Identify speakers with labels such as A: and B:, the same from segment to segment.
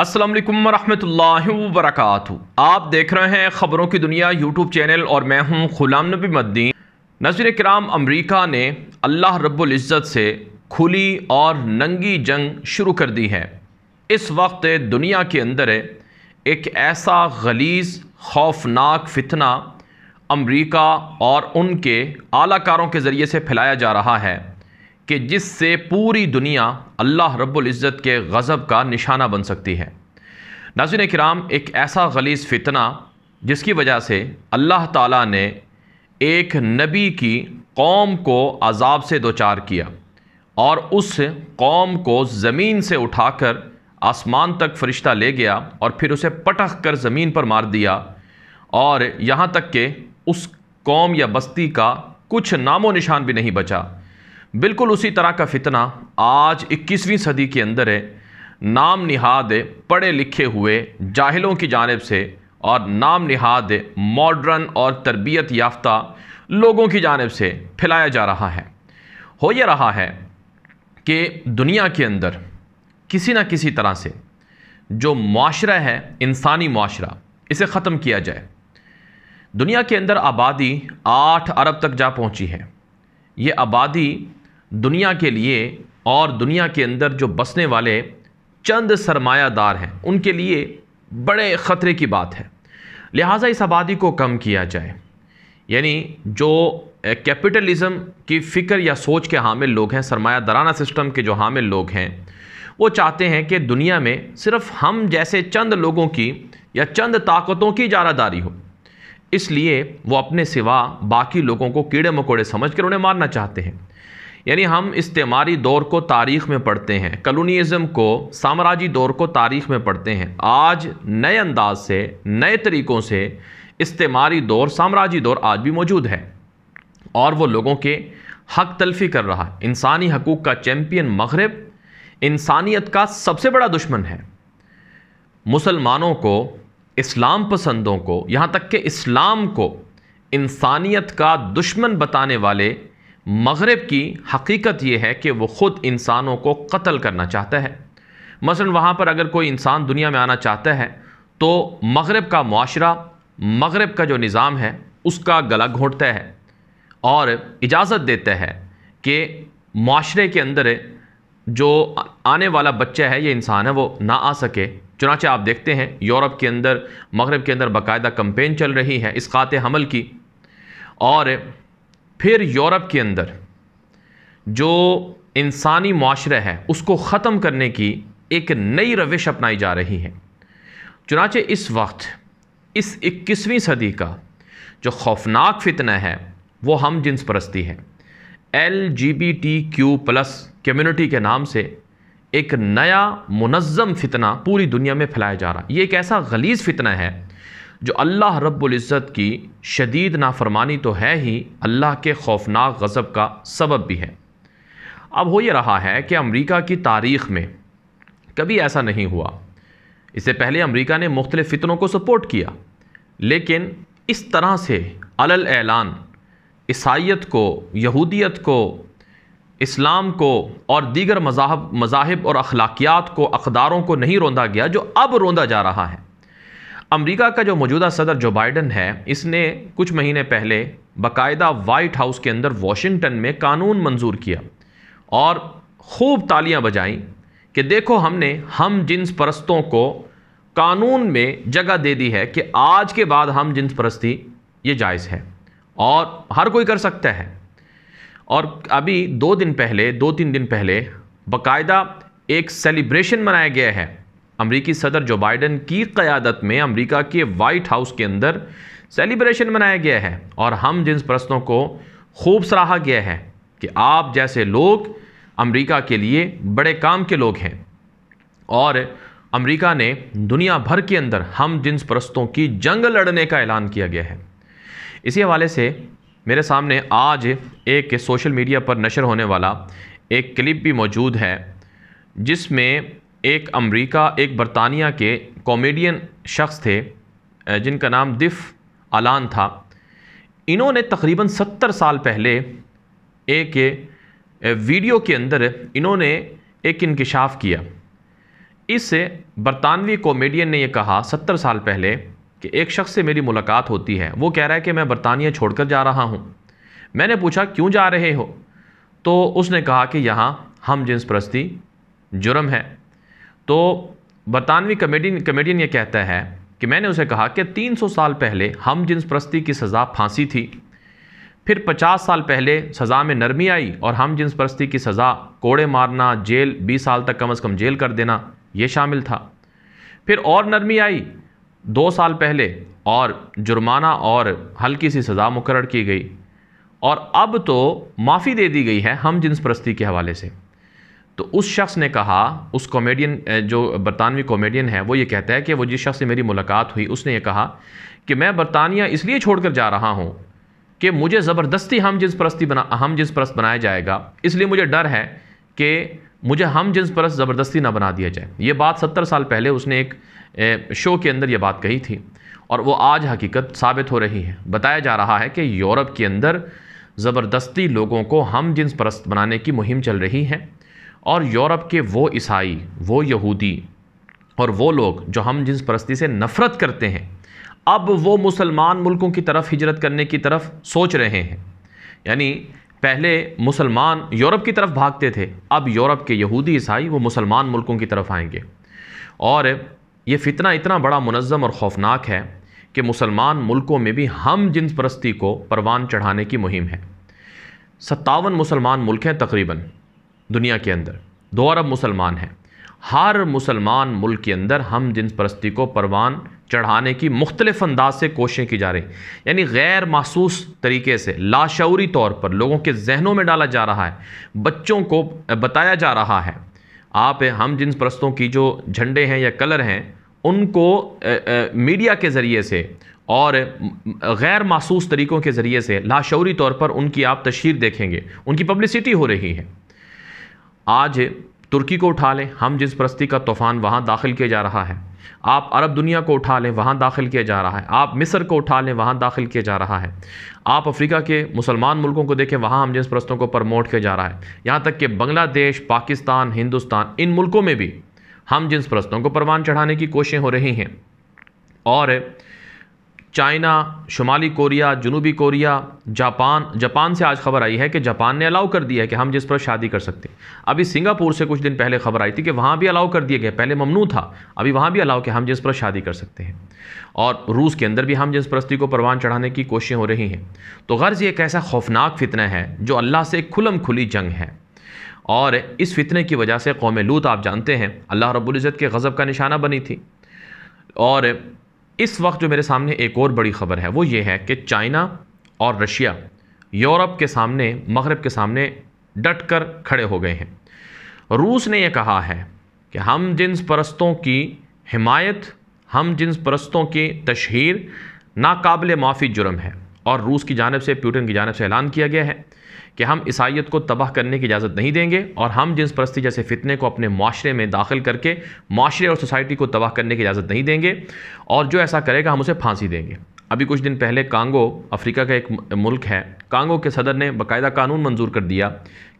A: असलम वालेकुम वरक आप देख रहे हैं ख़बरों की दुनिया यूट्यूब चैनल और मैं हूं गुलाम नबी मद्दीन नजर कराम अमरीका ने अल्लाह रब्बुल से खुली और नंगी जंग शुरू कर दी है इस वक्त दुनिया के अंदर एक ऐसा गलीज खौफनाक फितना अमरीका और उनके आलाकारों के ज़रिए से फैलाया जा रहा है कि जिससे पूरी दुनिया अल्लाह रब्बुल इज़्ज़त के गज़ब का निशाना बन सकती है नाजिन कराम एक ऐसा गलीस फितना जिसकी वजह से अल्लाह ताला ने एक नबी की कौम को अजाब से दोचार किया और उस कौम को ज़मीन से उठाकर आसमान तक फ़रिश्ता ले गया और फिर उसे पटख कर ज़मीन पर मार दिया और यहाँ तक कि उस कौम या बस्ती का कुछ नामो निशान भी नहीं बचा बिल्कुल उसी तरह का फितना आज 21वीं सदी के अंदर है नाम निहाद पढ़े लिखे हुए जाहिलों की जानब से और नाम निहाद मॉडर्न और तरबियत याफ्ता लोगों की जानब से फैलाया जा रहा है हो यह रहा है कि दुनिया के अंदर किसी न किसी तरह से जो माशरा है इंसानी माशरा इसे ख़त्म किया जाए दुनिया के अंदर आबादी आठ अरब तक जा पहुंची है ये आबादी दुनिया के लिए और दुनिया के अंदर जो बसने वाले चंद सरमायादार हैं उनके लिए बड़े ख़तरे की बात है लिहाजा इस आबादी को कम किया जाए यानी जो कैपिटलिज़म की फ़िक्र या सोच के हामिल लोग हैं सरमायादाराना सिस्टम के जो हामिल लोग हैं वो चाहते हैं कि दुनिया में सिर्फ हम जैसे चंद लोगों की या चंद ताकतों की इजारादारी हो इसलिए वो अपने सिवा बाकी लोगों को कीड़े मकोड़े समझ कर उन्हें मारना चाहते हैं यानी हम इस्तेमारी दौर को तारीख में पढ़ते हैं कलोनीज़म को साम्राज्य दौर को तारीख में पढ़ते हैं आज नए अंदाज से नए तरीक़ों से इस्तेमारी दौर साम्राज्य दौर आज भी मौजूद है और वो लोगों के हक तलफी कर रहा है इंसानी हकूक़ का चैम्पियन मगरब इंसानियत का सबसे बड़ा दुश्मन है मुसलमानों को इस्लाम पसंदों को यहाँ तक कि इस्लाम को इंसानियत का दुश्मन बताने वाले मगरब की हकीकत यह है कि वह ख़ुद इंसानों को कत्ल करना चाहता है मसलन वहाँ पर अगर कोई इंसान दुनिया में आना चाहता है तो मगरब का माशरा मगरब का जो निज़ाम है उसका गला घोंटता है और इजाज़त देता है कि माशरे के अंदर जो आने वाला बच्चा है ये इंसान है वो ना आ सके चुनाचे आप देखते हैं यूरोप के अंदर मगरब के अंदर बाकायदा कम्पेन चल रही है इस खात हमल की और फिर यूरोप के अंदर जो इंसानी माशरे है उसको ख़त्म करने की एक नई रविश अपनाई जा रही है चुनाचे इस वक्त इस इक्कीसवीं सदी का जो खौफनाक फितना है वो हम जिन्स परस्ती है L G B T Q plus community के नाम से एक नया मुनज़म फितना पूरी दुनिया में फैलाया जा रहा है ये एक ऐसा गलीज़ फितना है जो अल्लाह रब्ज़त की शदीद नाफरमानी तो है ही अल्लाह के खौफनाक गज़ब का सबब भी है अब हो ये रहा है कि अमरीका की तारीख़ में कभी ऐसा नहीं हुआ इससे पहले अमरीका ने मुख्तलि फितनों को सपोर्ट किया लेकिन इस तरह से अलल ऐलान ईसाइत को यहूदियत को इस्लाम को और दीगर मजाहब मजाहब और अखलाकियात को अकदारों को नहीं रोंदा गया जो अब रोंदा जा रहा है अमेरिका का जो मौजूदा सदर जो बाइडन है इसने कुछ महीने पहले बाकायदा वाइट हाउस के अंदर वाशिंगटन में कानून मंजूर किया और खूब तालियां बजाई कि देखो हमने हम जिन्स परस्तों को कानून में जगह दे दी है कि आज के बाद हम जिन्स परस्ती ये जायज़ है और हर कोई कर सकता है और अभी दो दिन पहले दो तीन दिन पहले बाकायदा एक सेलिब्रेशन मनाया गया है अमरीकी सदर जो बाइडन की क़्यादत में अमरीका के वाइट हाउस के अंदर सेलिब्रेशन मनाया गया है और हम जिन प्रश्नों को खूब सराहा गया है कि आप जैसे लोग अमरीका के लिए बड़े काम के लोग हैं और अमरीका ने दुनिया भर के अंदर हम जिन्स प्रस्तों की जंग लड़ने का ऐलान किया गया है इसी हवाले से मेरे सामने आज एक सोशल मीडिया पर नशर होने वाला एक क्लिप भी मौजूद है जिसमें एक अमेरिका एक बरतानिया के कॉमेडियन शख्स थे जिनका नाम दिफ अलान था इन्होंने तकरीबन सत्तर साल पहले एक वीडियो के अंदर इन्होंने एक इनकशाफ किया इससे बरतानवी कॉमेडियन ने यह कहा सत्तर साल पहले कि एक शख्स से मेरी मुलाकात होती है वो कह रहा है कि मैं बरतानिया छोड़कर जा रहा हूँ मैंने पूछा क्यों जा रहे हो तो उसने कहा कि यहाँ हम जिन्स प्रस्ती जुर्म है तो बरतानवी कमेडियन कमेडियन ये कहता है कि मैंने उसे कहा कि 300 साल पहले हम जिन प्रस्ती की सज़ा फांसी थी फिर 50 साल पहले सज़ा में नरमी आई और हम जिन परस्ती की सज़ा कोड़े मारना जेल 20 साल तक कम अज़ कम जेल कर देना ये शामिल था फिर और नरमी आई दो साल पहले और जुर्माना और हल्की सी सज़ा मुकर की गई और अब तो माफ़ी दे दी गई है हम जिन परस्ती के हवाले से तो उस शख्स ने कहा उस कॉमेडियन जो बरतानवी कॉमेडियन है वो ये कहता है कि वो जिस शख्स से मेरी मुलाकात हुई उसने ये कहा कि मैं बरतानिया इसलिए छोड़कर जा रहा हूँ कि मुझे ज़बरदस्ती हम जिस परस्ती बना हम जिन्स परस्त बनाया जाएगा इसलिए मुझे डर है कि मुझे हम जिन्स परस्त ज़बरदस्ती ना बना दिया जाए ये बात सत्तर साल पहले उसने एक शो के अंदर ये बात कही थी और वो आज हकीकत साबित हो रही है बताया जा रहा है कि यूरोप के अंदर ज़बरदस्ती लोगों को हम जिन्स परस्त बनाने की मुहिम चल रही है और यूरोप के वो ईसाई वो यहूदी और वो लोग जो हम जिस परस्ती से नफ़रत करते हैं अब वो मुसलमान मुल्कों की तरफ हिजरत करने की तरफ सोच रहे हैं यानी पहले मुसलमान यूरोप की तरफ भागते थे अब यूरोप के यहूदी ईसाई वो मुसलमान मुल्कों की तरफ आएंगे और ये फितना इतना बड़ा मुनज़म और ख़ौफनाक है कि मुसलमान मुल्कों में भी हम जिन्स परस्ती को परवान चढ़ाने की मुहिम है सत्तावन मुसलमान मुल्क हैं तकरीबन दुनिया के अंदर दो अरब मुसलमान हैं हर मुसलमान मुल्क के अंदर हम जिन परस्ती को परवान चढ़ाने की मुख्तलिफ अंदाज से कोशिशें की जा रही यानी गैर महसूस तरीके से लाशौरी तौर पर लोगों के जहनों में डाला जा रहा है बच्चों को बताया जा रहा है आप हम जिन परस्तों की जो झंडे हैं या कलर हैं उनको ए, ए, मीडिया के ज़रिए से और गैर मासूस तरीक़ों के ज़रिए से लाशौरी तौर पर उनकी आप तशहर देखेंगे उनकी पब्लिसिटी हो रही है आज तुर्की को उठा लें हम जिस परस्ती का तूफ़ान वहाँ दाखिल किया जा रहा है आप अरब दुनिया को उठा लें वहाँ दाखिल किया जा रहा है आप मिस्र को उठा लें वहाँ दाखिल किया जा रहा है आप अफ्रीका के मुसलमान मुल्कों को देखें वहाँ हम जिस परस्तों को प्रमोट किया जा रहा है यहाँ तक कि बांग्लादेश पाकिस्तान हिंदुस्तान इन मुल्कों में भी हम जिन्स परस्तों को परवान चढ़ाने की कोशिशें हो रही हैं और चाइना शुमाली कोरिया जनूबी कोरिया जापान जापान से आज खबर आई है कि जापान ने अलाउ कर दिया है कि हम जिस पर शादी कर सकते हैं अभी सिंगापुर से कुछ दिन पहले खबर आई थी कि वहाँ भी अलाउ कर दिए गए पहले ममनू था अभी वहाँ भी अलाउ कि हम जिस पर शादी कर सकते हैं और रूस के अंदर भी हम जिस परस्ती को परवान चढ़ाने की कोशिशें हो रही हैं तो गर्ज़ एक ऐसा खौफनाक फितना है जो अल्लाह से खुलम खुली जंग है और इस फितने की वजह से कौम लूत आप जानते हैं अल्लाह रब्ज़त के गज़ब का निशाना बनी थी और इस वक्त जो मेरे सामने एक और बड़ी ख़बर है वो ये है कि चाइना और रशिया यूरोप के सामने मगरब के सामने डट कर खड़े हो गए हैं रूस ने यह कहा है कि हम जिन्स परस्तों की हिमायत हम जिन्स परस्तों की तशहर नाकबले माफ़ी जुर्म है और रूस की जानब से प्यूटन की जानब से ऐलान किया गया है कि हम ईसाइत को तबाह करने की इजाज़त नहीं देंगे और हम जिन परस्ती जैसे फ़ितने को अपने माशरे में दाखिल करके माशरे और सोसाइटी को तबाह करने की इजाज़त नहीं देंगे और जो ऐसा करेगा हम उसे फांसी देंगे अभी कुछ दिन पहले कांगो अफ्रीका का एक मुल्क है कांगो के सदर ने बाकायदा कानून मंजूर कर दिया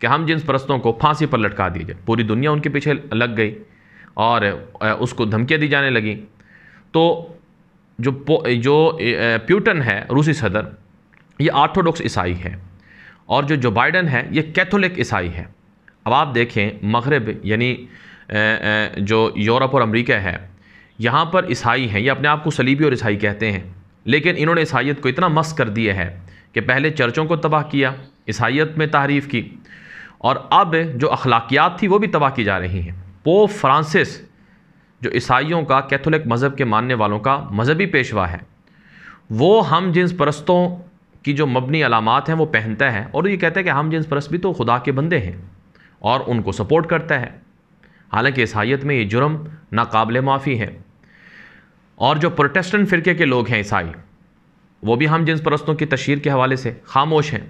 A: कि हम जिन परस्तों को फांसी पर लटका दिए जाए पूरी दुनिया उनके पीछे लग गई और उसको धमकियाँ दी जाने लगी तो जो जो प्यूटन है रूसी सदर ये आर्थोडॉक्स ईसाई है और जो जो बाइडन है ये कैथोलिक ईसाई है अब आप देखें मगरब यानी जो यूरोप और अमेरिका है यहाँ पर ईसाई हैं ये अपने आप को सलीबी और ईसाई कहते हैं लेकिन इन्होंने ईसाइत को इतना मस्त कर दिया है कि पहले चर्चों को तबाह किया ईसाइत में तारीफ़ की और अब जो अखलाकियात थी वो भी तबाह की जा रही हैं पोप फ्रांसिस जो ईसाइयों का कैथोलिक मज़हब के मानने वालों का मज़हबी पेशवा है वो हम जिन परस्तों की जो मबनी अलामत हैं वो पहनता है और ये कहता है कि हम जिन्स परस्त भी तो खुदा के बंदे हैं और उनको सपोर्ट करता है हालांकि ईसाइत में ये जुर्म नाकबिल माफ़ी है और जो प्रोटेस्टेंट फ़िरके के लोग हैं ईसाई वो भी हम जिन्स परस्तों की तशहर के हवाले से खामोश हैं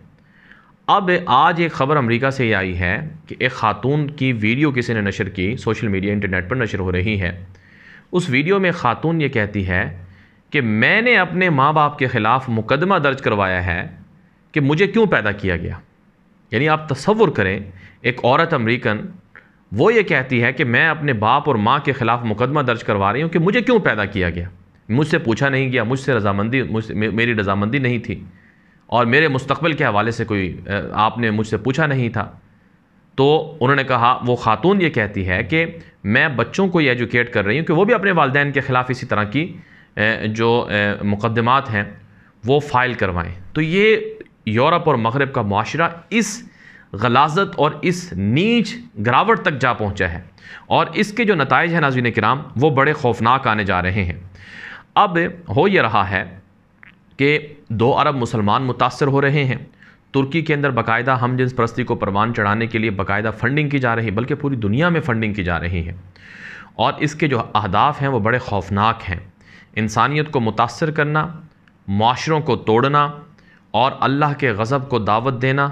A: अब आज एक ख़बर अमेरिका से ये आई है कि एक ख़ातून की वीडियो किसी ने नशर की सोशल मीडिया इंटरनेट पर नशर हो रही है उस वीडियो में ख़ातून ये कहती है कि मैंने अपने माँ बाप के ख़िलाफ़ मुकदमा दर्ज करवाया है कि मुझे क्यों पैदा किया गया यानी आप तस्वुर करें एक औरत अमरीकन वो ये कहती है कि मैं अपने बाप और माँ के ख़िलाफ़ मुकदमा दर्ज करवा रही हूँ कि मुझे क्यों पैदा किया गया मुझसे पूछा नहीं गया मुझसे रजामंदी मुझसे मेरी रजामंदी नहीं थी और मेरे मुस्तबिल के हवाले से कोई आपने मुझसे पूछा नहीं था तो उन्होंने कहा वो खातून ये कहती है कि मैं बच्चों को ये एजुकेट कर रही हूँ कि वो भी अपने वालदेन के ख़िलाफ़ इसी तरह की जो मुकदमात हैं वो फ़ाइल करवाएँ तो ये यूरोप और मगरब का माशरा इस गलाजत और इस नीच गिरावट तक जा पहुँचा है और इसके जो नतज हैं नाजीन कराम वो बड़े खौफनाक आने जा रहे हैं अब हो यह रहा है कि दो अरब मुसलमान मुतासर हो रहे हैं तुर्की के अंदर बाकायदा हम जिन परस्ती को परवान चढ़ाने के लिए बाकायदा फ़ंडिंग की जा रही है बल्कि पूरी दुनिया में फ़ंडिंग की जा रही है और इसके जो अहदाफ हैं वो बड़े खौफनाक हैं इंसानियत को मुतासर करना माशरों को तोड़ना और अल्लाह के गज़ब को दावत देना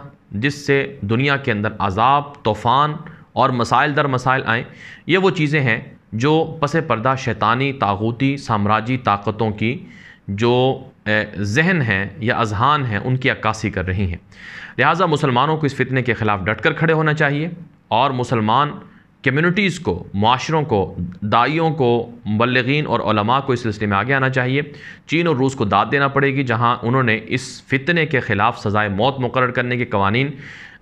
A: जिससे दुनिया के अंदर अजाब तूफ़ान और मसाइल दर मसाइल आएँ ये वो चीज़ें हैं जो पस पर्दा शैतानी तागूती साम्राजी ताकतों की जो जहन हैं या अजहान हैं उनकी अक्सी कर रही हैं लिहाजा मुसलमानों को इस फितने के ख़िलाफ़ डट कर खड़े होना चाहिए और मुसलमान कम्युनिटीज़ को माशरों को दाइयों को मबलगिन और को इस सिलसिले में आगे आना चाहिए चीन और रूस को दाद देना पड़ेगी जहां उन्होंने इस फितने के ख़िलाफ़ सज़ाए मौत मुकर करने के कवानीन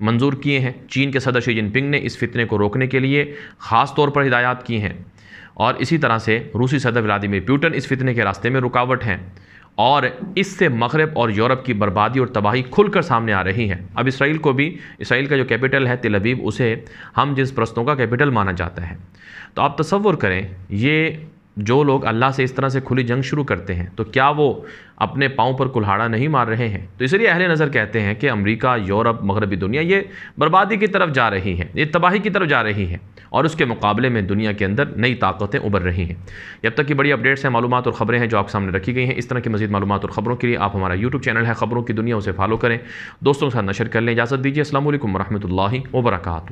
A: मंजूर किए हैं चीन के सदर शी जिनपिंग ने इस फितने को रोकने के लिए ख़ास तौर पर हिदायत की हैं और इसी तरह से रूसी सदर व्लादिमिर प्यूटन इस फितने के रास्ते में रुकावट हैं और इससे मगरब और यूरोप की बर्बादी और तबाही खुलकर सामने आ रही है अब इसराइल को भी इसराइल का जो कैपिटल है तेलबीब उसे हम जिस प्रस्तों का कैपिटल माना जाता है तो आप तस्वुर करें ये जो लोग अल्लाह से इस तरह से खुली जंग शुरू करते हैं तो क्या वो अपने पाँव पर कुल्हाड़ा नहीं मार रहे हैं तो इसलिए अहल नज़र कहते हैं कि अमेरिका यूरोप मगरबी दुनिया ये बर्बादी की तरफ जा रही है ये तबाही की तरफ जा रही है और उसके मुकाबले में दुनिया के अंदर नई ताकतें उभर रही हैं जब तक की बड़ी अपडेट्स हैं मालूम और ख़बरें हैं जो आप सामने रखी गई हैं इस तरह की मजीद मालूम और ख़बरों के लिए आप हमारा यूट्यूब चैनल है ख़बरों की दुनिया उसे फॉलो करें दोस्तों के साथ नशर कर लें इजाज़त दीजिए असल वरहमल वर्का